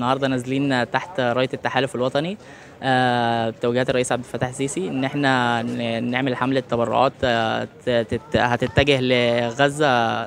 النهارده نازلين تحت رايه التحالف الوطني بتوجيهات آه، الرئيس عبد الفتاح السيسي ان احنا نعمل حمله تبرعات آه، هتتجه لغزه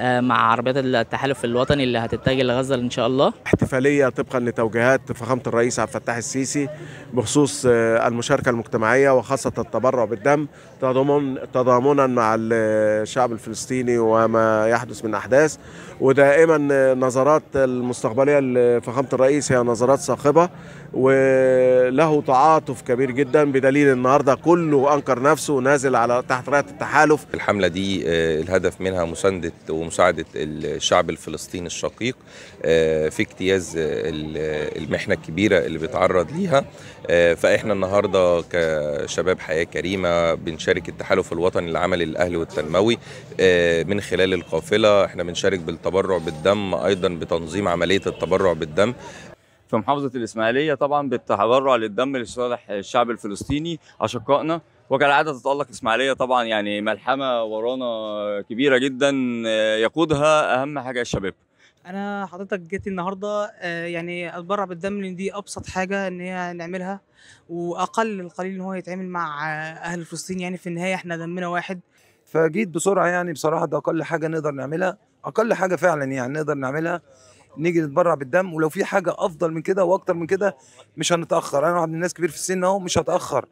آه، مع عربيات التحالف الوطني اللي هتتجه لغزه ان شاء الله احتفاليه طبقا لتوجيهات فخامه الرئيس عبد الفتاح السيسي بخصوص آه، المشاركه المجتمعيه وخاصه التبرع بالدم تضامن تضامنا مع الشعب الفلسطيني وما يحدث من احداث ودائما آه، نظرات المستقبليه لفخامه الرئيس هي نظرات صاخبه وله تعاطف كبير جدا بدليل النهارده كله انكر نفسه نازل على تحت رايه التحالف الحمله دي الهدف منها مسانده ومساعده الشعب الفلسطيني الشقيق آه، في اجتياز المحنه الكبيره اللي بيتعرض ليها آه، فاحنا النهارده كشباب حياه كريمه بنشارك التحالف الوطني العمل الاهلي والتنموي آه، من خلال القافله احنا بنشارك بالتبرع بالدم ايضا بتنظيم عمليه التبرع بالدم في محافظه الاسماعيليه طبعا بالتبرع للدم لصالح الشعب الفلسطيني اشقائنا وكالعاده تتالق الاسماعيليه طبعا يعني ملحمه ورانا كبيره جدا آه، يقودها اهم حاجه الشباب انا حضرتك جيت النهارده آه، يعني اتبرع بالدم لان دي ابسط حاجه ان هي نعملها واقل القليل ان هو يتعمل مع آه، اهل فلسطين يعني في النهايه احنا دمنا واحد فجيت بسرعه يعني بصراحه ده اقل حاجه نقدر نعملها اقل حاجه فعلا يعني نقدر نعملها نيجي نتبرع بالدم ولو في حاجه افضل من كده واكتر من كده مش هنتاخر انا واحد من الناس كبير في السن اهو مش هتاخر